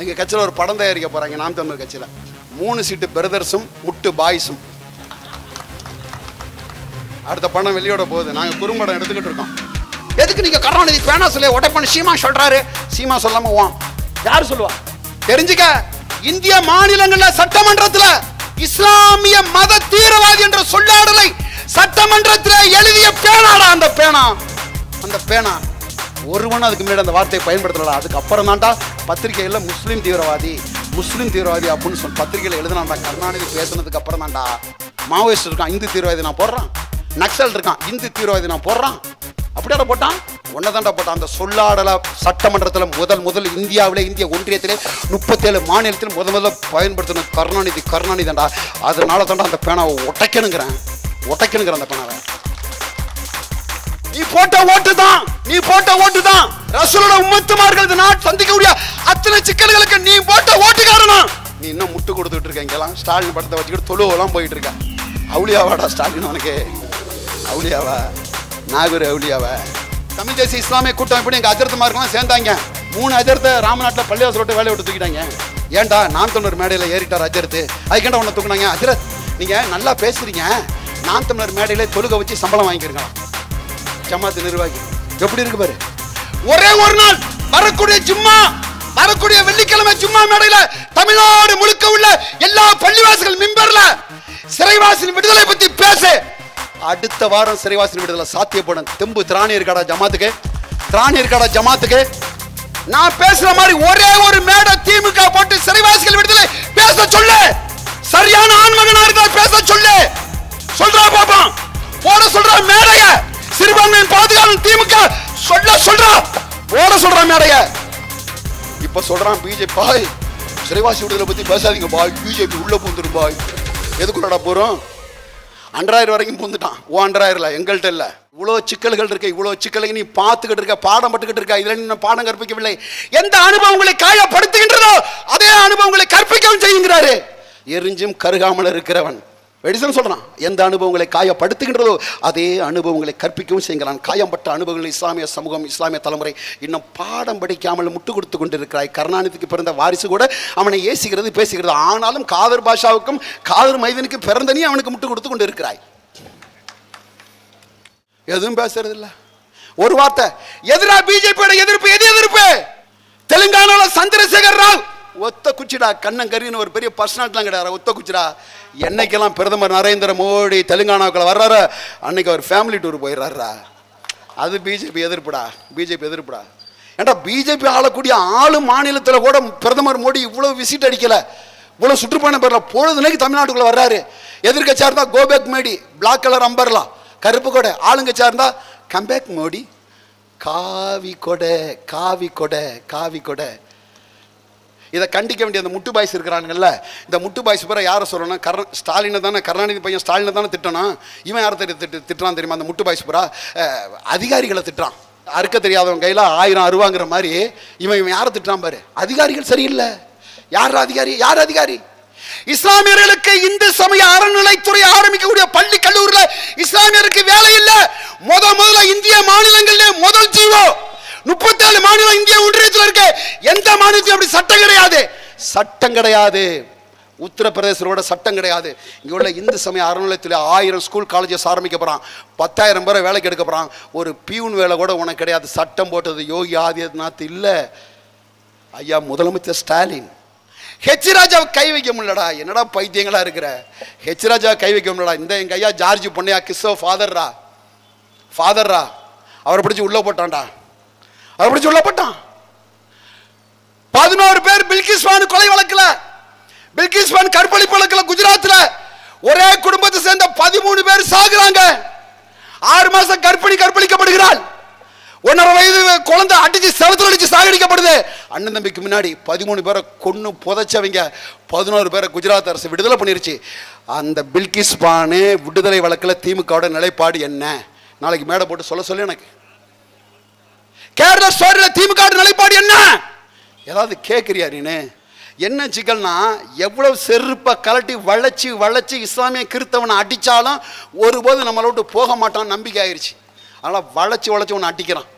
எங்கள் கட்சியில் ஒரு படம் தயாரிக்க போகிறாங்க நாம் தமிழ் கட்சியில் மூணு சீட்டு பிரதர்ஸும் முட்டு பாய்ஸும் அடுத்த படம் வெளியோட போகுது நாங்கள் குறும்படம் எடுத்துக்கிட்டு இருக்கோம் எதுக்கு நீங்கள் கருணாநிதி பேனா சொல்லி உடைப்பண்ணு சீமா சொல்கிறாரு சீமா சொல்லாமல் வா யார் சொல்லுவா தெரிஞ்சுக்க இந்திய மாநிலங்களில் சட்டமன்றத்தில் இஸ்லாமிய மத தீவிரவாதி என்ற சொல்லாடலை சட்டமன்றத்தில் எழுதிய பேனாடா அந்த பேனா அந்த பேனா ஒருவனும் அதுக்கு முன்னாடி அந்த வார்த்தையை பயன்படுத்தலாம் அதுக்கப்புறம் தான்டா பத்திரிகையில் முஸ்லீம் தீவிரவாதி முஸ்லீம் தீவிரவாதி அப்படின்னு சொல்லி பத்திரிகையில் எழுதினான்டா கருணாநிதி பேசுனதுக்கு அப்புறம் தான்டா மாவோயிஸ்ட் இருக்கான் இந்து தீவிரவாதி நான் போடுறான் நக்சல் இருக்கான் இந்து தீவிரவாதி நான் போடுறான் அப்படியாட போட்டான் ஒன்னதாண்டா போட்டான் அந்த சொல்லாடல சட்டமன்றத்தில் முதல் முதல் இந்தியாவில் இந்திய ஒன்றியத்திலே முப்பத்தேழு மாநிலத்தில் முத முதல்ல பயன்படுத்தணும் கருணாநிதி கருணாநிதி அதனால தாண்டா அந்த பேனாவை உடைக்கணுங்கிறேன் உடைக்கணுங்கிற அந்த பேனாவை நீ போட்ட ஓட்டு தான் நீ போட்ட ஓட்டு தான் ரசூலோட உம்மத்துமார்கள் இந்த நாட் சந்திக்கக்கூடிய அத்தனை சிக்கல்களுக்கு நீ போட்ட ஓட்டு காரணம் நீ இன்னும் முட்டு கொடுத்துட்டு இருக்க இங்கெல்லாம் ஸ்டாலின் படத்தை வச்சுக்கிட்டு தொழுவெல்லாம் போயிட்டு இருக்க அவுளியாவாடா ஸ்டாலின் உனக்கு அவுளியாவா நாகூர் அவுளியாவா தமிழ் தேசிய இஸ்லாமிய கூட்டம் எப்படி எங்கள் அஜர்த்தமார்கள்லாம் சேர்ந்தாங்க மூணு அஜர்த்தை ராமநாட்டில் பள்ளியாசு விட்டு வேலையை விட்டு தூக்கிட்டாங்க ஏன்டா நான் தொண்ணூறு மேடையில் ஏறிட்டார் அஜர்த்து அதுக்கேண்டா உன்னை தூக்குனாங்க அஜரத் நீங்கள் நல்லா பேசுகிறீங்க நான் தமிழர் மேடையில் தொழுகை வச்சு சம்பளம் வாங்கியிருக்கலாம் ஜமாத்து நிர்வாகி எப்படி இருக்கு பாரு ஒரே ஒரு நாள் வரக்கூடிய ஜும்மா வரக்கூடிய வெள்ளிக்கிழமை ஜும்மா மேடையில தமிழ்நாடு முழுக்க உள்ள எல்லா பள்ளிவாசிகள் மிம்பர்ல சிறைவாசின் விடுதலை பத்தி பேசு அடுத்த வாரம் சிறைவாசின் விடுதலை சாத்தியப்படும் தெம்பு திராணியர் இருக்காடா ஜமாத்துக்கு திராணியர் இருக்காடா ஜமாத்துக்கு நான் பேசுற மாதிரி ஒரே ஒரு மேடை திமுக போட்டு சிறைவாசிகள் விடுதலை பேச சொல்லு சரியான ஆண்மகனா இருந்தா பேச சொல்லு சொல்றா பாப்பா போட சொல்லு சிறுபான்மையின் பாதுகாப்பு திமுக சொல்ல சொல்றா ஓட சொல்றா மேடைய இப்ப சொல்றான் பிஜேபி பாய் சிறைவாசி விடுதலை பத்தி பேசாதீங்க பாய் பிஜேபி உள்ள பூந்துடும் பாய் எதுக்குள்ளடா போறோம் அன்றாயிரம் வரைக்கும் பூந்துட்டான் ஓ அன்றாயிரம்ல எங்கள்கிட்ட இல்லை இவ்வளோ சிக்கல்கள் இருக்கு இவ்வளோ சிக்கலை நீ பார்த்துக்கிட்டு இருக்க பாடம் பட்டுக்கிட்டு இருக்க இதுல நீ பாடம் கற்பிக்கவில்லை எந்த அனுபவங்களை காயப்படுத்துகின்றதோ அதே அனுபவங்களை கற்பிக்கவும் செய்கிறாரு எரிஞ்சும் கருகாமல் இருக்கிறவன் மெடிசன் சொல்கிறான் எந்த அனுபவங்களை காயப்படுத்துகின்றதோ அதே அனுபவங்களை கற்பிக்கவும் செய்கிறான் காயம்பட்ட அனுபவங்கள் இஸ்லாமிய சமூகம் இஸ்லாமிய தலைமுறை இன்னும் பாடம் படிக்காமல் முட்டு கொடுத்து கொண்டிருக்கிறாய் கருணாநிதிக்கு பிறந்த வாரிசு கூட அவனை ஏசுகிறது பேசுகிறது ஆனாலும் காதர் பாஷாவுக்கும் காதர் மைதனுக்கு பிறந்த நீ அவனுக்கு முட்டு கொடுத்து கொண்டு இருக்கிறாய் எதுவும் பேசுறதில்ல ஒரு வார்த்தை எதிராக பிஜேபியோட எதிர்ப்பு எது எதிர்ப்பு தெலுங்கானாவில் சந்திரசேகர் ராவ் ஒத்த குச்சிடா கண்ணங்கரின்னு ஒரு பெரிய பர்சனாலிட்டிலாம் கிடையாது ஒத்த குச்சிடா என்னைக்கெல்லாம் பிரதமர் நரேந்திர மோடி தெலுங்கானாவுக்குள்ள வர்றாரு அன்னைக்கு அவர் ஃபேமிலி டூர் போயிடுறாரா அது பிஜேபி எதிர்ப்புடா பிஜேபி எதிர்ப்புடா ஏன்டா பிஜேபி ஆளக்கூடிய ஆளு மாநிலத்தில் கூட பிரதமர் மோடி இவ்வளோ விசிட் அடிக்கலை இவ்வளோ சுற்றுப்பயணம் பெறல பொழுதுனைக்கு தமிழ்நாட்டுக்குள்ளே வர்றாரு எதிர்கட்சியாக இருந்தால் கோபேக் மேடி பிளாக் கலர் அம்பர்லாம் கருப்பு கொடை ஆளுங்கட்சியாக இருந்தால் கம்பேக் மோடி காவி கொடை காவி கொடை காவி கொடை இதை கண்டிக்க வேண்டிய அந்த முட்டு பாய்ஸ் இருக்கிறானுங்கல்ல இந்த முட்டு பாய்ஸ் பிற யாரை சொல்லணும் கர் ஸ்டாலினை தானே கருணாநிதி பையன் ஸ்டாலினை தானே திட்டணும் இவன் யாரை திட்டு திட்டுறான் தெரியுமா அந்த முட்டு பாய்ஸ் பிறா அதிகாரிகளை திட்டுறான் அறுக்க தெரியாதவன் கையில் ஆயிரம் அருவாங்கிற மாதிரி இவன் இவன் யாரை திட்டுறான் பாரு அதிகாரிகள் சரியில்லை யார் அதிகாரி யார் அதிகாரி இஸ்லாமியர்களுக்கு இந்து சமய அறநிலைத்துறை ஆரம்பிக்கக்கூடிய பள்ளி கல்லூரியில் இஸ்லாமியருக்கு வேலை இல்லை முத முதல்ல இந்திய மாநிலங்களில் முதல் ஜீவோ முப்பத்தேழு மாநிலம் இந்திய ஒன்றியத்தில் இருக்கு எந்த மாநிலத்தையும் அப்படி சட்டம் கிடையாது சட்டம் கிடையாது உத்தரப்பிரதேசரோட சட்டம் கிடையாது இங்கே உள்ள இந்து சமய அறநிலையத்தில் ஆயிரம் ஸ்கூல் காலேஜஸ் ஆரம்பிக்க போகிறான் பத்தாயிரம் பேரை வேலைக்கு எடுக்க போகிறான் ஒரு பியூன் வேலை கூட உனக்கு கிடையாது சட்டம் போட்டது யோகி ஆதித்யநாத் இல்லை ஐயா முதலமைச்சர் ஸ்டாலின் ஹெச் ராஜா கை வைக்க முடியலடா என்னடா பைத்தியங்களா இருக்கிற ஹெச் ராஜா கை வைக்க முடியலடா இந்த எங்க ஐயா ஜார்ஜ் பொண்ணையா கிறிஸ்தவ ஃபாதர்ரா ஃபாதர்ரா அவரை பிடிச்சி உள்ளே போட்டான்டா அப்படி சொல்லப்பட்டான் பதினோரு பேர் பில்கிஸ்வான் கொலை வழக்கில் பில்கிஸ்வான் கற்பழிப்பு வழக்கில் குஜராத்தில் ஒரே குடும்பத்தை சேர்ந்த பதிமூணு பேர் சாகுறாங்க ஆறு மாதம் கற்பிணி கற்பழிக்கப்படுகிறாள் ஒன்றரை வயது குழந்தை அடிச்சு செவத்தில் அடிச்சு சாகடிக்கப்படுது அண்ணன் தம்பிக்கு முன்னாடி பதிமூணு பேரை கொன்று புதைச்சவங்க பதினோரு பேரை குஜராத் அரசு விடுதலை பண்ணிருச்சு அந்த பில்கிஸ் விடுதலை வழக்கில் திமுகவோட நிலைப்பாடு என்ன நாளைக்கு மேடை போட்டு சொல்ல சொல்லி எனக்கு கேரள ஸ்டோரியில் திமுக நிலைப்பாடு என்ன ஏதாவது கேட்குறியா நீனு என்ன சிக்கல்னா எவ்வளவு செருப்பை கலட்டி வளைச்சி வளைச்சி இஸ்லாமிய கிறித்தவனை அடித்தாலும் ஒருபோது நம்மளை விட்டு போக மாட்டான் நம்பிக்கை ஆயிடுச்சு அதனால் வளைச்சி வளைச்சி ஒன்று அடிக்கிறான்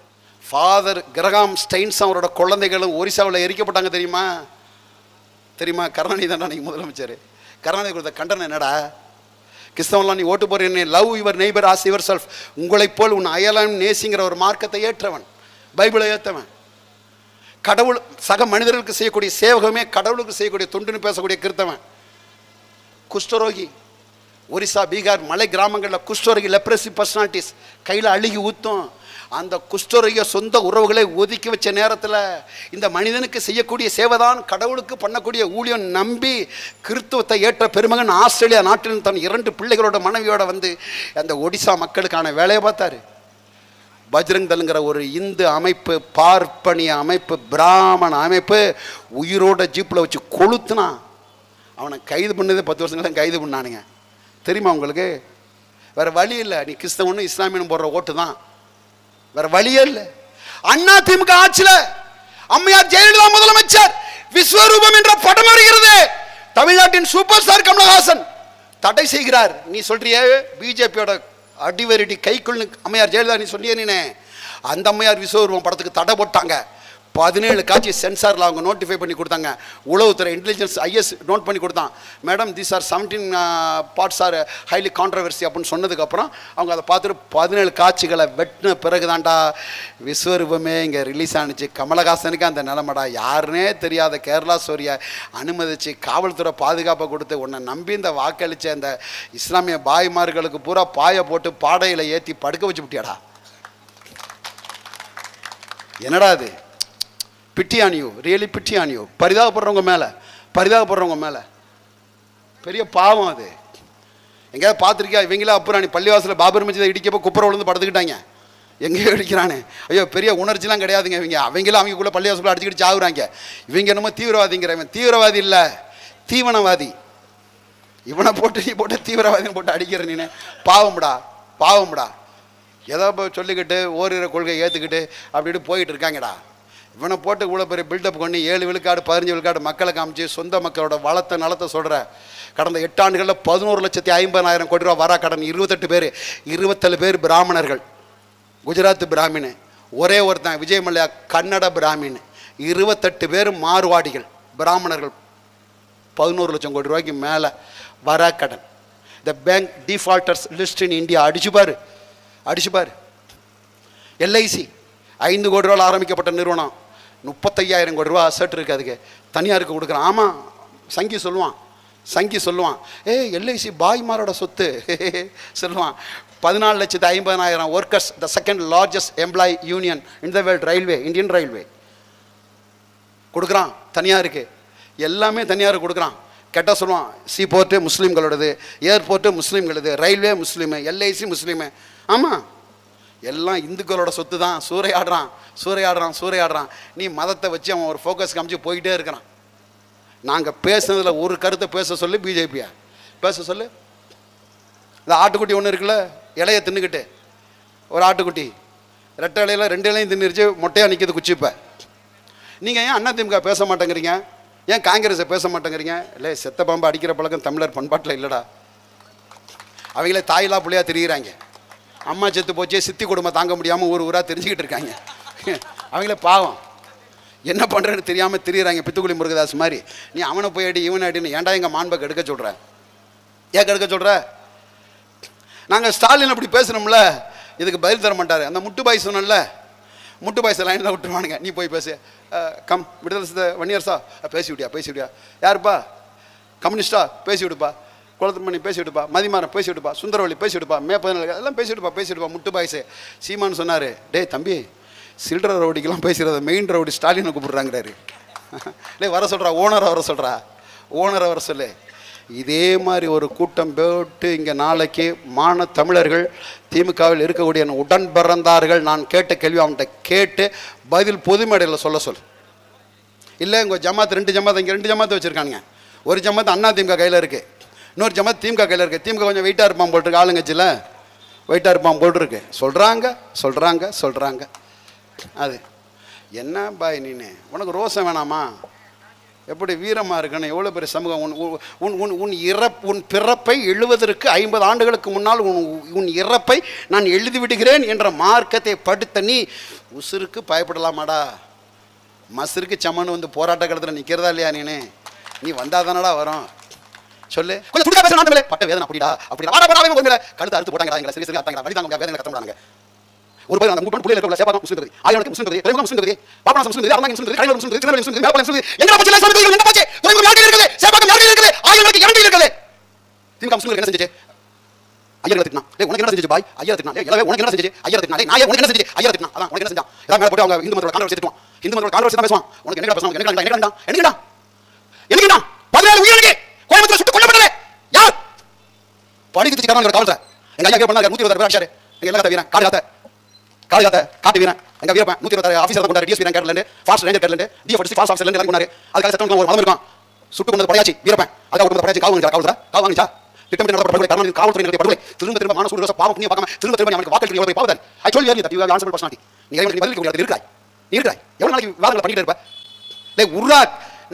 ஃபாதர் கிரகாம் ஸ்டெயின்ஸ் அவரோட குழந்தைகளும் ஒரிசாவில் எரிக்கப்பட்டாங்க தெரியுமா தெரியுமா கருணாநிதி தான் அன்றைக்கி முதலமைச்சர் கருணாநிதி கொடுத்த கண்டனம் என்னடா கிறிஸ்தவன்லாம் நீ ஓட்டு போறேன்னு love your neighbour as yourself உங்களைப் போல் உன் அயலான் நேசிங்கிற ஒரு மார்க்கத்தை ஏற்றவன் பைபிளை ஏற்றவன் கடவுள் சக மனிதர்களுக்கு செய்யக்கூடிய சேவகமே கடவுளுக்கு செய்யக்கூடிய தொண்டுன்னு பேசக்கூடிய கிருத்தவன் குஷ்டரோகி ஒரிசா பீகார் மலை கிராமங்களில் குஷ்டரோகி லெப்ரசி பர்சனாலிட்டிஸ் கையில் அழுகி ஊற்றும் அந்த குஷ்டரோகிய சொந்த உறவுகளை ஒதுக்கி வச்ச நேரத்தில் இந்த மனிதனுக்கு செய்யக்கூடிய சேவைதான் கடவுளுக்கு பண்ணக்கூடிய ஊழியம் நம்பி கிறித்துவத்தை ஏற்ற பெருமகன் ஆஸ்திரேலியா நாட்டில் தன் இரண்டு பிள்ளைகளோட மனைவியோட வந்து அந்த ஒடிசா மக்களுக்கான வேலையை பார்த்தாரு பஜ்ரங்கல்ங்கிற ஒரு இந்து அமைப்பு பார்ப்பனிய அமைப்பு பிராமண அமைப்பு உயிரோட ஜீப்பில் வச்சு கொளுத்துனா அவனை கைது பண்ணதே பத்து வருஷங்கள கைது பண்ணானுங்க தெரியுமா உங்களுக்கு வேறு வழி இல்லை நீ கிறிஸ்தவனு இஸ்லாமியனும் போடுற ஓட்டு தான் வேறு வழியே இல்லை அண்ணா திமுக ஆட்சியில் அம்மையார் ஜெயலலிதா முதலமைச்சர் விஸ்வரூபம் என்ற படம் வருகிறது தமிழ்நாட்டின் சூப்பர் ஸ்டார் கமலஹாசன் தடை செய்கிறார் நீ சொல்றிய பிஜேபியோட அடிவரடி கைக்குள்னு அம்மையார் ஜெயலலிதா நீ சொன்னியே நீனே அந்த அம்மையார் விஸ்வரூபம் படத்துக்கு தடை போட்டாங்க பதினேழு காட்சி சென்சாரில் அவங்க நோட்டிஃபை பண்ணி கொடுத்தாங்க உளவுத்துறை இன்டெலிஜென்ஸ் ஐஎஸ் நோட் பண்ணி கொடுத்தான் madam these are seventeen parts are highly controversy அப்படின்னு சொன்னதுக்கப்புறம் அவங்க அதை பார்த்துட்டு பதினேழு காட்சிகளை வெட்டின பிறகுதான்டா விஸ்வரூபமே இங்கே ரிலீஸ் ஆனிச்சு கமலஹாசனுக்கு அந்த நிலமடா யாருன்னே தெரியாத கேரளா ஸ்டோரியை அனுமதித்து காவல்துறை பாதுகாப்பை கொடுத்து உன்னை நம்பி இந்த வாக்களித்த அந்த இஸ்லாமிய பாய்மார்களுக்கு பூரா பாயை போட்டு பாடையில் ஏற்றி படுக்க வச்சு விட்டியாடா என்னடா அது pity on really pity on you பரிதாபப்படுறவங்க மேலே பரிதாபப்படுறவங்க மேலே பெரிய பாவம் அது எங்கேயாவது பார்த்துருக்கியா இவங்களா அப்புறம் நீ பாபர் மஞ்சிதை இடிக்கப்போ குப்பரை விழுந்து படுத்துக்கிட்டாங்க எங்கேயோ அடிக்கிறானே ஐயோ பெரிய உணர்ச்சிலாம் கிடையாதுங்க இவங்க அவங்களும் அவங்களுக்குள்ள பள்ளிவாசலில் அடிச்சுக்கிட்டு சாகுறாங்க இவங்க என்னமோ தீவிரவாதிங்கிறவன் தீவிரவாதி இல்லை தீவனவாதி இவனை போட்டு நீ போட்டு தீவிரவாதின்னு போட்டு அடிக்கிற நீ பாவம்டா பாவம்டா ஏதோ சொல்லிக்கிட்டு ஓரிரு கொள்கையை ஏற்றுக்கிட்டு அப்படின்ட்டு போயிட்டு இருக்காங்கடா இவனை போட்டு இவ்வளோ பெரிய பில்டப் பண்ணி ஏழு விழுக்காடு பதினஞ்சு விழுக்காடு மக்களை காமிச்சு சொந்த மக்களோட வளத்தை நலத்தை சொல்கிற கடந்த எட்டு ஆண்டுகளில் பதினோரு லட்சத்தி ஐம்பதாயிரம் கோடி ரூபா வரா கடன் இருபத்தெட்டு பேர் இருபத்தேழு பேர் பிராமணர்கள் குஜராத் பிராமின் ஒரே ஒருத்தன் விஜய் மல்லையா கன்னட பிராமின் இருபத்தெட்டு பேர் மாறுவாடிகள் பிராமணர்கள் பதினோரு லட்சம் கோடி ரூபாய்க்கு மேலே வரா கடன் the bank defaulters list in India அடிச்சுப்பார் அடிச்சுப்பார் எல்ஐசி ஐந்து கோடி ரூபாயில் ஆரம்பிக்கப்பட்ட நிறுவனம் முப்பத்தையாயிரம் கோடி ரூபா அசட் இருக்குது அதுக்கு தனியாருக்கு கொடுக்குறான் ஆமாம் சங்கி சொல்லுவான் சங்கி சொல்லுவான் ஏ எல்ஐசி பாய்மாரோட சொத்து சொல்லுவான் பதினாலு லட்சத்து ஐம்பதாயிரம் workers the second largest employ union in the world railway Indian railway கொடுக்குறான் தனியாருக்கு எல்லாமே தனியாருக்கு கொடுக்குறான் கெட்ட சொல்லுவான் சீ போர்ட்டு முஸ்லீம்களோடது ஏர்போர்ட்டு முஸ்லீம்களது ரயில்வே முஸ்லீமு எல்ஐசி முஸ்லீமு ஆமாம் எல்லாம் இந்துக்களோட சொத்து தான் சூறையாடுறான் சூறையாடுறான் சூறையாடுறான் நீ மதத்தை வச்சு அவன் ஒரு ஃபோக்கஸ் காமிச்சு போயிட்டே இருக்கிறான் நாங்கள் பேசுனதில் ஒரு கருத்தை பேச சொல்லு பிஜேபியா பேச சொல்லு இந்த ஆட்டுக்குட்டி ஒன்று இருக்குல்ல இலையை தின்னுக்கிட்டு ஒரு ஆட்டுக்குட்டி ரெட்டை இலையில் ரெண்டு இலையும் தின்னுருச்சு மொட்டையாக நிற்கிது குச்சிப்பை நீங்கள் ஏன் அதிமுக பேச மாட்டேங்கிறீங்க ஏன் காங்கிரஸை பேச மாட்டேங்கிறீங்க இல்லை செத்த பாம்பு அடிக்கிற பழக்கம் தமிழர் பண்பாட்டில் இல்லைடா அவங்களே தாயிலா புள்ளியாக தெரிகிறாங்க அம்மா செத்து போச்சே சித்தி குடும்பம் தாங்க முடியாமல் ஒரு ஊராக தெரிஞ்சுக்கிட்டு இருக்காங்க அவங்கள பாவம் என்ன பண்ணுறேன்னு தெரியாமல் தெரியுறாங்க பித்துக்குளி முருகதாஸ் மாதிரி நீ அவனை போய் அடி இவனை அடினு ஏன்டா எங்கள் மாண்பை கெடுக்க சொல்கிற ஏன் கெடுக்க சொல்கிற நாங்கள் ஸ்டாலின் அப்படி பேசுகிறோம்ல இதுக்கு பதில் தர மாட்டார் அந்த முட்டு பாய் சொன்னல முட்டு சார் லைனில் விட்டுருவானுங்க நீ போய் பேசு கம் விடுதலை வன்னியர்சா பேசி விடியா பேசி விடியா யாருப்பா கம்யூனிஸ்டா பேசி விடுப்பா குளத்தமணி பேசிவிடுப்பா மதிமாரம் பேசிவிடுப்பா சுந்தரவழி பேசிவிடுப்பா மே பதினாலு அதெல்லாம் பேசிவிடுப்பா பேசிவிடுப்பா முட்டு பாய்ஸு சீமானு சொன்னார் டே தம்பி சில்ட்ர ரவுடிக்கெல்லாம் பேசுகிறத மெயின் ரவுடி ஸ்டாலினை கூப்பிடுறாங்கிறாரு இல்லை வர சொல்கிறா ஓனரை வர சொல்கிறா ஓனரை வர சொல்லு இதே மாதிரி ஒரு கூட்டம் போட்டு இங்கே நாளைக்கு மான தமிழர்கள் திமுகவில் இருக்கக்கூடிய உடன் பிறந்தார்கள் நான் கேட்ட கேள்வி அவன்கிட்ட கேட்டு பதில் பொது மேடையில் சொல்ல சொல் இல்லை உங்கள் ஜமாத்து ரெண்டு ஜமாத் இங்கே ரெண்டு ஜமாத்து வச்சுருக்கானுங்க ஒரு அண்ணா திமுக கையில் இருக்குது இன்னொரு ஜமாத் திமுக கையில் இருக்குது திமுக கொஞ்சம் வெயிட்டாக இருப்பான் போட்டிருக்கு ஆளுங்கட்சியில் வெயிட்டாக இருப்பான் போட்டிருக்கு சொல்கிறாங்க சொல்கிறாங்க சொல்கிறாங்க அது என்ன பாய் நீனு உனக்கு ரோசம் வேணாமா எப்படி வீரமாக இருக்கணும் எவ்வளோ பெரிய சமூகம் உன் உன் உன் உன் இறப்பு உன் பிறப்பை எழுவதற்கு ஐம்பது ஆண்டுகளுக்கு முன்னால் உன் உன் இறப்பை நான் எழுதி விடுகிறேன் என்ற மார்க்கத்தை படுத்த நீ உசுருக்கு பயப்படலாமாடா மசுருக்கு சம்மன் வந்து போராட்ட கடத்தில் நிற்கிறதா இல்லையா நீனே நீ வந்தால் தானடா வரும் சொல்லு கொஞ்சம் பட்ட வேதனை அப்படிடா கழுத்து அறுத்து எங்களை ஒரு அந்த மூட்டு முஸ்லிம் முஸ்லிம் முஸ்லிம் முஸ்லிம் முஸ்லிம் முஸ்லிம் முஸ்லிம் முஸ்லிம் பச்சை என்ன பச்சை இருக்குது இருக்குது ஆயிரம் இரண்டு இருக்குது திமுக முஸ்லிம் என்ன செஞ்சு உனக்கு என்ன செஞ்சு பாய் ஐயா உனக்கு என்ன செஞ்சு என்ன என்ன இந்து இந்து என்ன என்ன கோயம்புத்தூர் சுட்டு கொல்லப்பட்டது யார் பணி திருச்சிக்காரன் காவல்துறை எங்க ஐயா பண்ணாரு நூத்தி இருபது பேர் எங்க எல்லாம் வீரன் காடு காத்த காடு காத்த காட்டு வீரன் எங்க வீரப்பன் நூத்தி இருபத்தாறு ஆஃபீஸர் கொண்டாரு டிஎஸ் வீரன் கேரள ஃபாஸ்ட் ரேஞ்சர் கேரள டிஎஃப் ஃபாஸ்ட் ஆஃபீஸர் எல்லாம் கொண்டாரு அதுக்காக சட்டம் ஒரு மதம் இருக்கும் சுட்டு கொண்டு படையாச்சி வீரப்பன் அதுக்காக கொண்டு படையாச்சி காவல் காவல்துறை காவல் வாங்கிச்சா திட்டமிட்டு நடந்த படுகொலை கர்மன் காவல்துறை நடத்திய படுகொலை திரும்ப திரும்ப மானசூர் ரச பாவம் புண்ணிய பார்க்காம திரும்ப திரும்ப அவனுக்கு வாக்களித்து எவ்வளவு பாவதன் ஐ சொல்லி வேறு தப்பி ஆன்சர் பர்சனாலிட்டி நீ பதில் இருக்கிறாய் இருக்கிறாய் எவ்வளவு நாளைக்கு வாதங்களை பண்ணிட்டு இருப்ப இல்லை உருளா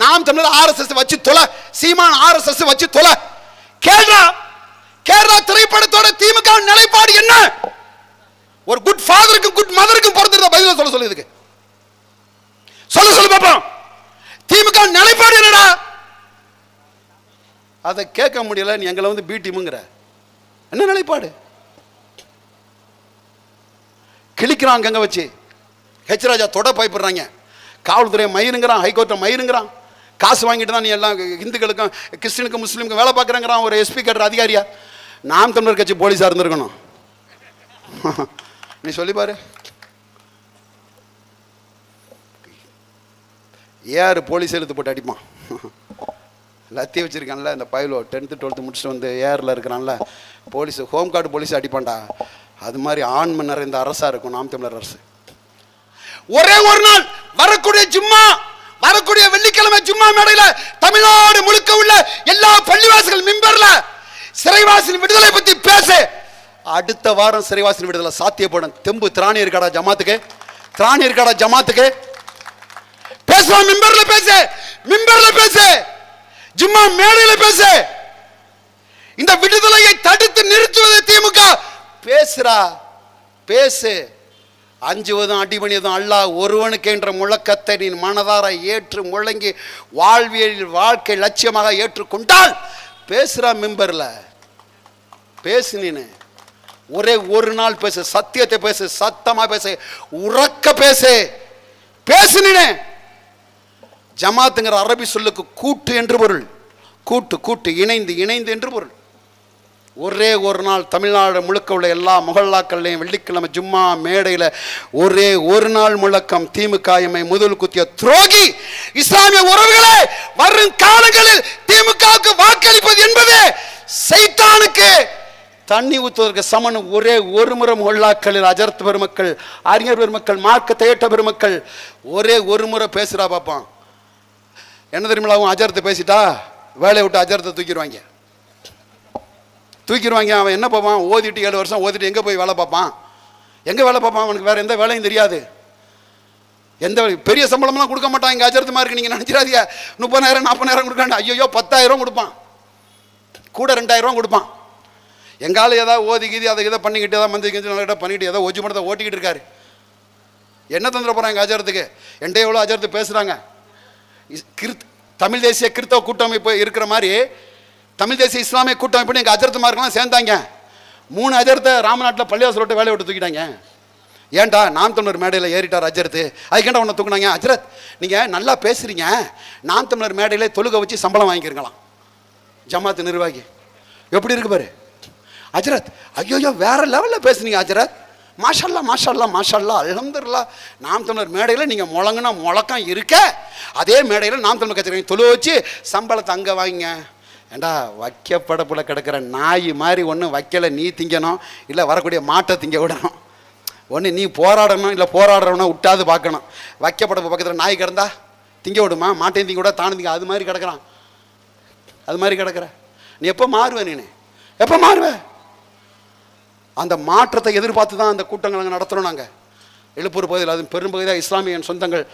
நாம் தமிழர் ஆர்எஸ்எஸ் வச்சு தொலை சீமான் ஆர்எஸ்எஸ் வச்சு தொலை கேரளா கேரளா திரைப்படத்தோட திமுக நிலைப்பாடு என்ன ஒரு குட் ஃபாதருக்கும் குட் மதருக்கும் பிறந்திருந்த பதில சொல்ல சொல்லி இருக்கு சொல்ல சொல்லு பாப்போம் திமுக நிலைப்பாடு என்னடா அதை கேட்க முடியல நீ எங்களை வந்து பீட்டிமுங்கிற என்ன நிலைப்பாடு கிழிக்கிறான் அங்கங்க வச்சு ஹெச்ராஜா தொட பயப்படுறாங்க காவல்துறை மயிருங்கிறான் ஹைகோர்ட்டை மயிருங்கிறான் காசு வாங்கிட்டு தான் நீ எல்லாம் இந்துக்களுக்கும் கிறிஸ்டினுக்கும் முஸ்லீமுக்கும் வேலை பார்க்குறேங்கிறான் ஒரு எஸ்பி கட்டுற அதிகாரியா நாம் தமிழர் கட்சி போலீஸாக இருந்திருக்கணும் நீ சொல்லி பாரு ஏஆர் போலீஸ் எழுத்து போட்டு அடிப்பான் லத்தி வச்சுருக்கான்ல இந்த பயிலோ டென்த்து டுவெல்த்து முடிச்சுட்டு வந்து ஏஆரில் இருக்கிறான்ல போலீஸ் ஹோம் கார்டு போலீஸ் அடிப்பான்டா அது மாதிரி ஆண்மை நிறைந்த அரசாக இருக்கும் நாம் தமிழர் அரசு ஒரே ஒரு நாள் வரக்கூடிய சும்மா வரக்கூடிய வெள்ளிக்கிழமை ஜும்மா மேடையில் தமிழ்நாடு முழுக்க உள்ள எல்லா பள்ளிவாசிகள் மிம்பர்ல சிறைவாசின் விடுதலை பத்தி பேசு அடுத்த வாரம் சிறைவாசின் விடுதலை சாத்தியப்படும் தெம்பு திராணி இருக்காடா ஜமாத்துக்கு திராணி இருக்காடா ஜமாத்துக்கு பேசுவோம் மிம்பர்ல பேசு மிம்பர்ல பேசு ஜும்மா மேடையில் பேசு இந்த விடுதலையை தடுத்து நிறுத்துவது திமுக பேசுறா பேசு அஞ்சுவதும் அடிபணியதும் அல்லாஹ் ஒருவனுக்கென்ற முழக்கத்தை நீ மனதார ஏற்று முழங்கி வாழ்வியலில் வாழ்க்கை லட்சியமாக ஏற்றுக்கொண்டால் பேசுகிற மெம்பரில் பேசினேன்னு ஒரே ஒரு நாள் பேசு சத்தியத்தை பேசு சத்தமாக பேசு உறக்க பேசு பேசினே ஜமாத்துங்கிற அரபி சொல்லுக்கு கூட்டு என்று பொருள் கூட்டு கூட்டு இணைந்து இணைந்து என்று பொருள் ஒரே ஒரு நாள் தமிழ்நாடு முழுக்க உள்ள எல்லா முகல்லாக்கள்லையும் வெள்ளிக்கிழமை ஜும்மா மேடையில் ஒரே ஒரு நாள் முழக்கம் திமுக எம்மை முதல் குத்திய துரோகி இஸ்லாமிய உறவுகளே வரும் காலங்களில் திமுகவுக்கு வாக்களிப்பது என்பது சைத்தானுக்கு தண்ணி ஊற்றுவதற்கு சமன் ஒரே ஒரு முறை முகல்லாக்களில் அஜர்த்த பெருமக்கள் அறிஞர் பெருமக்கள் மார்க்க தேட்ட பெருமக்கள் ஒரே ஒரு முறை பேசுகிறா பார்ப்பான் என்ன தெரியுமிலாவும் அஜர்த்து பேசிட்டா வேலையை விட்டு அஜர்த்தை தூக்கிடுவாங்க தூக்கிடுவாங்க அவன் என்ன பார்ப்பான் ஓதிட்டு ஏழு வருஷம் ஓதிட்டு எங்கே போய் வேலை பார்ப்பான் எங்கே வேலை பார்ப்பான் அவனுக்கு வேறு எந்த வேலையும் தெரியாது எந்த பெரிய சம்பளம்லாம் கொடுக்க மாட்டான் இங்கே அஜரத்துமா இருக்கு நீங்கள் நினச்சிடாதீங்க முப்பதாயிரம் நாற்பதாயிரம் கொடுக்காண்டா ஐயோ பத்தாயிரம் கொடுப்பான் கூட ரெண்டாயிரம் கொடுப்பான் எங்காலும் ஏதாவது ஓதிக்கிது அதை இதை பண்ணிக்கிட்டு ஏதாவது மந்திரி கிஞ்சி நல்லா பண்ணிக்கிட்டு ஏதோ ஒஜி மட்டும் ஓட்டிக்கிட்டு இருக்காரு என்ன தந்துட போகிறாங்க எங்கள் அஜரத்துக்கு என்கிட்ட எவ்வளோ அஜரத்து பேசுகிறாங்க தமிழ் தேசிய கிறித்தவ கூட்டமைப்பு இருக்கிற மாதிரி தமிழ் தேசிய இஸ்லாமிய கூட்டம் எப்படி எங்கள் அஜர்த்தமார்கள்லாம் சேர்ந்தாங்க மூணு அஜர்த்தை ராமநாட்டில் பள்ளிவாசல் வேலையை விட்டு தூக்கிட்டாங்க ஏன்டா நாம் தமிழர் மேடையில் ஏறிட்டார் அஜர்த்து அதுக்கேண்டா உன்னை தூக்குனாங்க அஜரத் நீங்கள் நல்லா பேசுகிறீங்க நாம் தமிழர் மேடையில் தொழுக வச்சு சம்பளம் வாங்கிக்கிறீங்களாம் ஜமாத்து நிர்வாகி எப்படி இருக்கு பாரு அஜரத் ஐயோயோ வேறு லெவலில் பேசுனீங்க அஜரத் மாஷல்லா மாஷல்லா மாஷல்லா அலமதுல்லா நாம் தமிழர் மேடையில் நீங்கள் முழங்கினா முழக்கம் இருக்க அதே மேடையில் நாம் தமிழர் கட்சி தொழு வச்சு சம்பளத்தை அங்கே வாங்கிங்க ஏண்டா வைக்க படப்பில் கிடக்கிற நாய் மாதிரி ஒன்று வைக்கலை நீ திங்கணும் இல்லை வரக்கூடிய மாட்டை திங்க விடணும் ஒன்று நீ போராடணும் இல்லை போராடுறவனா விட்டாது பார்க்கணும் வைக்க படப்பு பக்கத்தில் நாய் கிடந்தா திங்க விடுமா மாட்டையும் திங்க விட தானும் திங்க அது மாதிரி கிடக்கிறான் அது மாதிரி கிடக்கிற நீ எப்போ மாறுவேன் நீ எப்போ மாறுவேன் அந்த மாற்றத்தை எதிர்பார்த்து தான் அந்த கூட்டங்கள் அங்கே நடத்துகிறோம் நாங்கள் எழுப்பூர் பகுதியில் அது பெரும்பகுதியாக இஸ்லாமிய என் சொந்தங்கள்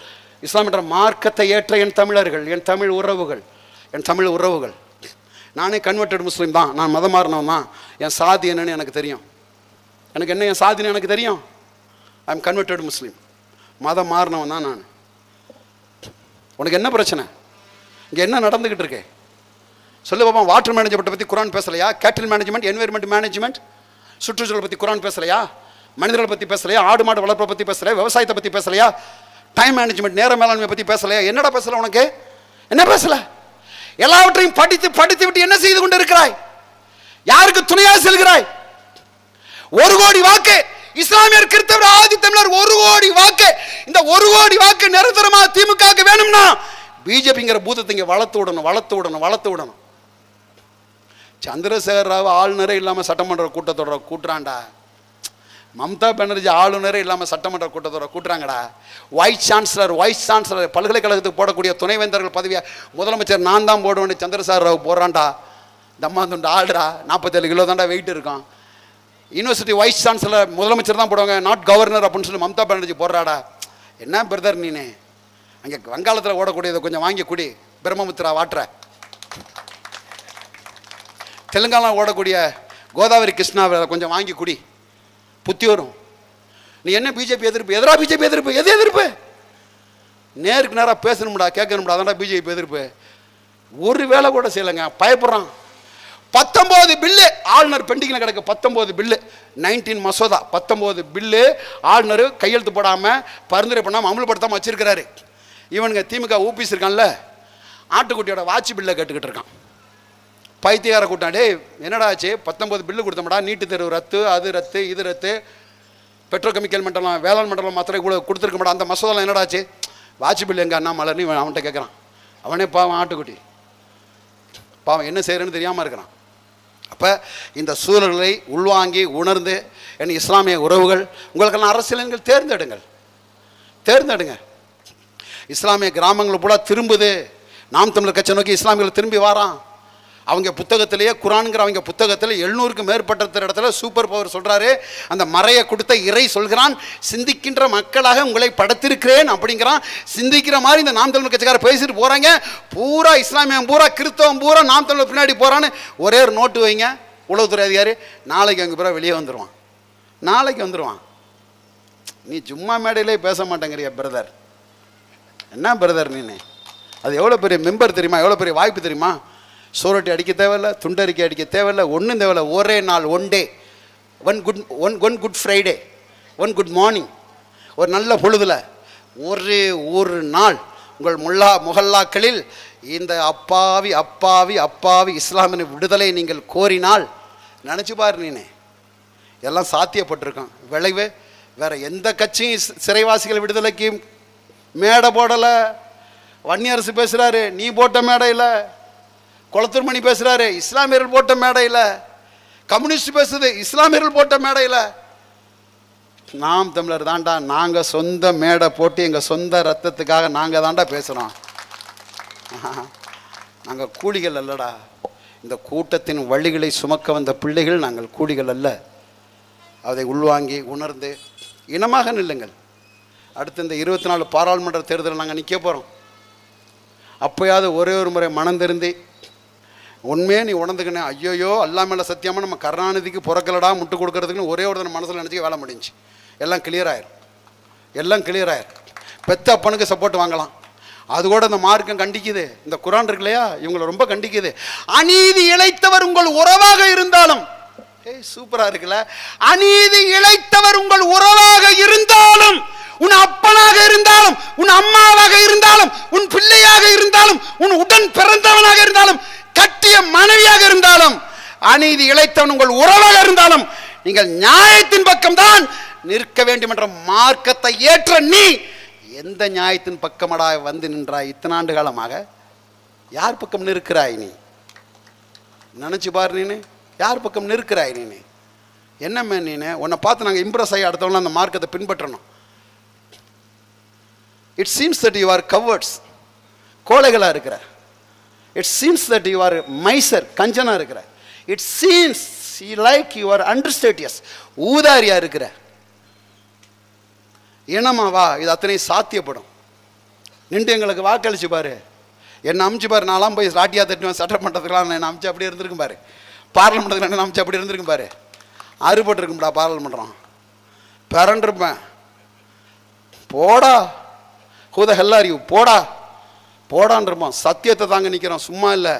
இஸ்லாமிய மார்க்கத்தை ஏற்ற என் தமிழர்கள் என் தமிழ் உறவுகள் என் தமிழ் உறவுகள் நானே கன்வெர்டட் முஸ்லீம் தான் நான் மதம் மாறினவன் தான் என் சாதி என்னன்னு எனக்கு தெரியும் எனக்கு என்ன என் சாதின்னு எனக்கு தெரியும் ஐ எம் கன்வெர்டட் முஸ்லீம் மதம் மாறினவன் தான் நான் உனக்கு என்ன பிரச்சனை இங்கே என்ன நடந்துக்கிட்டு இருக்கே சொல்லு பாப்பா வாட்டர் மேனேஜ்மெண்ட்டை பற்றி குரான் பேசலையா கேட்டில் மேனேஜ்மெண்ட் என்வயர்மெண்ட் மேனேஜ்மெண்ட் சுற்றுச்சூழல் பற்றி குரான் பேசலையா மனிதர்களை பற்றி பேசலையா ஆடு மாடு வளர்ப்பை பற்றி பேசலையா விவசாயத்தை பற்றி பேசலையா டைம் மேனேஜ்மெண்ட் நேர மேலாண்மை பற்றி பேசலையா என்னடா பேசலை உனக்கு என்ன பேசலை எல்லாவற்றையும் படித்து படித்து விட்டு என்ன செய்து கொண்டு இருக்கிறாய் யாருக்கு துணையாக செல்கிறாய் ஒரு கோடி வாக்கு இஸ்லாமியர் கிறிஸ்தவர் ஆதி தமிழர் ஒரு கோடி வாக்கு இந்த ஒரு கோடி வாக்கு நிரந்தரமா திமுக வேணும்னா பிஜேபிங்கிற பூதத்தை இங்கே வளர்த்து விடணும் வளர்த்து விடணும் வளர்த்து விடணும் சந்திரசேகர் ராவ் ஆளுநரே இல்லாமல் சட்டமன்ற கூட்டத்தொடர கூட்டுறான்டா மம்தா பானர்ஜி ஆளுநரே இல்லாமல் சட்டமன்ற கூட்டத்தோட கூட்டுறாங்கடா வைஸ் சான்சலர் வைஸ் சான்சலர் பல்கலைக்கழகத்துக்கு போடக்கூடிய துணைவேந்தர்கள் பதவியை முதலமைச்சர் நான் தான் போடுவேன்னு சந்திரசார் ராவ் போடுறான்டா தம்மாந்துண்டு ஆள்டா நாற்பத்தேழு கிலோ தாண்டா வெயிட் இருக்கும் யூனிவர்சிட்டி வைஸ் சான்சலர் முதலமைச்சர் தான் போடுவாங்க நாட் கவர்னர் அப்படின்னு சொல்லி மம்தா பானர்ஜி போடுறாடா என்ன பிரதர் நீனு அங்கே வங்காளத்தில் ஓடக்கூடியதை கொஞ்சம் வாங்கி குடி பிரம்மபுத்திரா வாட்டுற தெலுங்கானா ஓடக்கூடிய கோதாவரி கிருஷ்ணா கொஞ்சம் வாங்கி குடி புத்தி வரும் நீ என்ன பிஜேபி எதிர்ப்பு எதிராக பிஜேபி எதிர்ப்பு எது எதிர்ப்பு நேருக்கு நேராக பேசணும்டா கேட்கணும்டா அதான்டா பிஜேபி எதிர்ப்பு ஒரு வேலை கூட செய்யலைங்க பயப்படுறான் பத்தொம்போது பில்லு ஆளுநர் பெண்டிங்கில் கிடக்க பத்தொம்போது பில்லு நைன்டீன் மசோதா பத்தொம்போது பில்லு ஆளுநர் கையெழுத்து போடாமல் பரிந்துரை பண்ணாமல் அமல்படுத்தாமல் வச்சிருக்கிறாரு இவனுங்க திமுக ஊபிஸ் இருக்கான்ல ஆட்டுக்குட்டியோட வாட்சி பில்லை கேட்டுக்கிட்டு இருக்கான் பைத்தியார கூட்டாண்டே என்னடா ஆச்சு பத்தொம்பது பில்லு கொடுத்தோம்டா நீட்டு தேர்வு ரத்து அது ரத்து இது ரத்து பெட்ரோகெமிக்கல் மண்டலம் வேளாண் மண்டலம் மாத்திரை கூட கொடுத்துருக்க மாடா அந்த மசோதாலாம் என்னடாச்சு வாட்சி பில் எங்கள் அண்ணா மலர்னு அவன்கிட்ட கேட்குறான் அவனே பாவம் ஆட்டுக்குட்டி பாவம் என்ன செய்கிறேன்னு தெரியாமல் இருக்கிறான் அப்போ இந்த சூழல்களை உள்வாங்கி உணர்ந்து என் இஸ்லாமிய உறவுகள் உங்களுக்கெல்லாம் அரசியலங்கள் தேர்ந்தெடுங்கள் தேர்ந்தெடுங்க இஸ்லாமிய கிராமங்களை பூரா திரும்புது நாம் தமிழர் கட்சி நோக்கி இஸ்லாமியர்கள் திரும்பி வாரான் அவங்க புத்தகத்திலேயே குரானுங்கிற அவங்க புத்தகத்தில் எழுநூறுக்கு மேற்பட்ட இடத்துல சூப்பர் பவர் சொல்கிறாரு அந்த மறையை கொடுத்த இறை சொல்கிறான் சிந்திக்கின்ற மக்களாக உங்களை படைத்திருக்கிறேன் அப்படிங்கிறான் சிந்திக்கிற மாதிரி இந்த நாம் தமிழ் கட்சிக்கார பேசிட்டு போகிறாங்க பூரா இஸ்லாமியம் பூரா கிறிஸ்தவம் பூரா நாம் தமிழ் பின்னாடி போகிறான்னு ஒரே ஒரு நோட்டு வைங்க உளவுத்துறை அதிகாரி நாளைக்கு அங்கே பிறகு வெளியே வந்துடுவான் நாளைக்கு வந்துடுவான் நீ சும்மா மேடையிலே பேச மாட்டேங்கிறியா பிரதர் என்ன பிரதர் நீ அது எவ்வளோ பெரிய மெம்பர் தெரியுமா எவ்வளோ பெரிய வாய்ப்பு தெரியுமா சோரட்டி அடிக்க தேவையில்ல துண்டறிக்கை அடிக்க தேவையில்ல ஒன்றும் தேவையில்ல ஒரே நாள் one day one good one one good Friday one good morning ஒரு நல்ல பொழுதில் ஒரே ஒரு நாள் உங்கள் முல்லா முகல்லாக்களில் இந்த அப்பாவி அப்பாவி அப்பாவி இஸ்லாமின் விடுதலை நீங்கள் கோரினால் நினச்சி பாரு நீனே எல்லாம் சாத்தியப்பட்டிருக்கான் விளைவு வேறு எந்த கட்சியும் சிறைவாசிகள் விடுதலைக்கும் மேடை போடலை வன்னியரசு பேசுகிறாரு நீ போட்ட மேடையில் குளத்தூர் மணி பேசுகிறாரு இஸ்லாமியர்கள் போட்ட மேடையில் கம்யூனிஸ்ட் பேசுது இஸ்லாமியர்கள் போட்ட மேடையில் நாம் தமிழர் தாண்டா நாங்கள் சொந்த மேடை போட்டு எங்கள் சொந்த ரத்தத்துக்காக நாங்கள் தாண்டா பேசுகிறோம் நாங்கள் கூலிகள் அல்லடா இந்த கூட்டத்தின் வழிகளை சுமக்க வந்த பிள்ளைகள் நாங்கள் கூலிகள் அல்ல அதை உள்வாங்கி உணர்ந்து இனமாக நில்லுங்கள் அடுத்து இந்த இருபத்தி நாலு பாராளுமன்ற தேர்தலில் நாங்கள் நிற்க போகிறோம் அப்போயாவது ஒரே ஒரு முறை மனம் திருந்தி உண்மையே நீ உணர்ந்துக்கணும் ஐயோயோ அல்லாமல் சத்தியமாக நம்ம கருணாநிதிக்கு புறக்கலடா முட்டு கொடுக்கறதுக்குன்னு ஒரே ஒருத்தன் மனசில் நினச்சிக்க வேலை முடிஞ்சு எல்லாம் கிளியர் ஆயிரும் எல்லாம் கிளியர் ஆயிருக்கு பெத்த அப்பனுக்கு சப்போர்ட் வாங்கலாம் அது கூட இந்த மார்க்கம் கண்டிக்குது இந்த குரான் இருக்கு இல்லையா இவங்களை ரொம்ப கண்டிக்குது அநீதி இழைத்தவர் உங்கள் உறவாக இருந்தாலும் ஏய் சூப்பராக இருக்குல்ல அநீதி இழைத்தவர் உங்கள் உறவாக இருந்தாலும் உன் அப்பனாக இருந்தாலும் உன் அம்மாவாக இருந்தாலும் உன் பிள்ளையாக இருந்தாலும் உன் உடன் பிறந்தவனாக இருந்தாலும் கட்டிய மனைவியாக இருந்தாலும் அநீதி இழைத்தவன் உங்கள் உறவாக இருந்தாலும் நீங்கள் நியாயத்தின் பக்கம் தான் நிற்க வேண்டும் என்ற மார்க்கத்தை ஏற்ற நீ எந்த நியாயத்தின் பக்கமடா வந்து நின்றாய் இத்தனை ஆண்டு காலமாக யார் பக்கம் நிற்கிறாய் நீ நினச்சி பாரு நீனு யார் பக்கம் நிற்கிறாய் நீனு என்னம்மா நீனு உன்னை பார்த்து நாங்கள் இம்ப்ரெஸ் ஆகி அடுத்தவங்களும் அந்த மார்க்கத்தை பின்பற்றணும் it seems that you are cowards கோழைகளாக இருக்கிற it seems that you are miser கஞ்சனாக இருக்கிற இட் சீன்ஸ் சி லைக் யூ ஆர் அண்டர்ஸ்டேட்டியஸ் ஊதாரியாக இருக்கிற இனமாவா இது அத்தனையும் சாத்தியப்படும் நின்று எங்களுக்கு வாக்களிச்சு பாரு என்ன அமிச்சு பாரு நான்லாம் போய் ராட்டியா தட்டுவேன் சட்டமன்றத்துக்குலாம் என்ன அமிச்சு அப்படி இருந்திருக்கும் பாரு பார்லிமெண்ட்டுக்கு என்ன அமிச்சு அப்படி இருந்திருக்கும் பாரு அறுபட்டுருக்கும்டா பார்லிமெண்ட்ரம் பிறண்டிருப்பேன் போடா ஹூ த ஹெல்லார் யூ போடா போடான்றமா சத்தியத்தை தாங்க நிற்கிறோம் சும்மா இல்லை